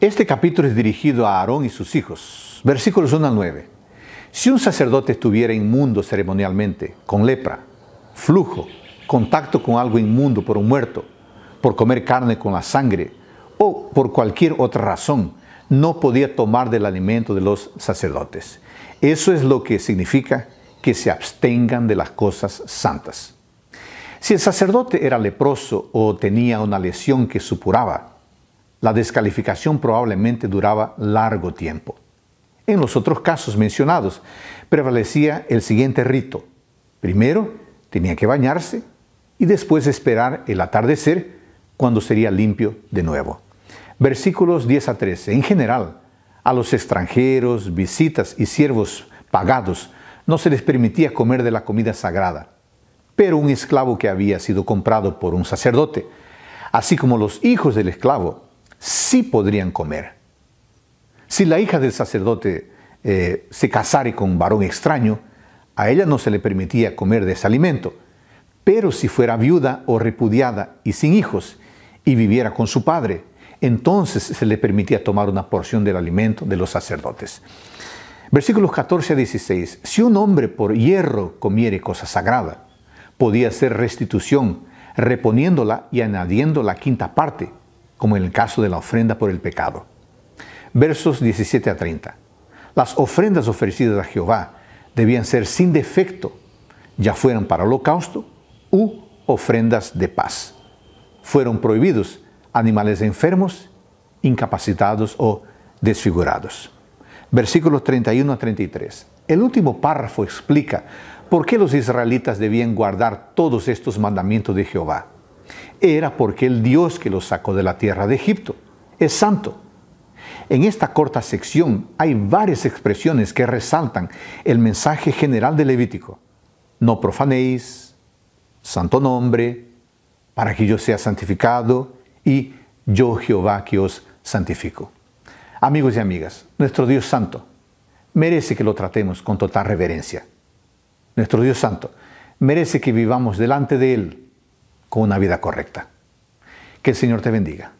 Este capítulo es dirigido a Aarón y sus hijos. Versículos 1 a 9. Si un sacerdote estuviera inmundo ceremonialmente, con lepra, flujo, contacto con algo inmundo por un muerto, por comer carne con la sangre o por cualquier otra razón, no podía tomar del alimento de los sacerdotes. Eso es lo que significa que se abstengan de las cosas santas. Si el sacerdote era leproso o tenía una lesión que supuraba, la descalificación probablemente duraba largo tiempo. En los otros casos mencionados, prevalecía el siguiente rito. Primero, tenía que bañarse y después esperar el atardecer cuando sería limpio de nuevo. Versículos 10 a 13. En general, a los extranjeros, visitas y siervos pagados no se les permitía comer de la comida sagrada, pero un esclavo que había sido comprado por un sacerdote, así como los hijos del esclavo, sí podrían comer. Si la hija del sacerdote eh, se casare con un varón extraño, a ella no se le permitía comer de ese alimento. Pero si fuera viuda o repudiada y sin hijos, y viviera con su padre, entonces se le permitía tomar una porción del alimento de los sacerdotes. Versículos 14 a 16. Si un hombre por hierro comiere cosa sagrada, podía hacer restitución, reponiéndola y añadiendo la quinta parte como en el caso de la ofrenda por el pecado. Versos 17 a 30. Las ofrendas ofrecidas a Jehová debían ser sin defecto, ya fueran para holocausto u ofrendas de paz. Fueron prohibidos animales enfermos, incapacitados o desfigurados. Versículos 31 a 33. El último párrafo explica por qué los israelitas debían guardar todos estos mandamientos de Jehová era porque el Dios que los sacó de la tierra de Egipto es santo. En esta corta sección hay varias expresiones que resaltan el mensaje general de Levítico. No profanéis, santo nombre, para que yo sea santificado y yo Jehová que os santifico. Amigos y amigas, nuestro Dios santo merece que lo tratemos con total reverencia. Nuestro Dios santo merece que vivamos delante de Él con una vida correcta. Que el Señor te bendiga.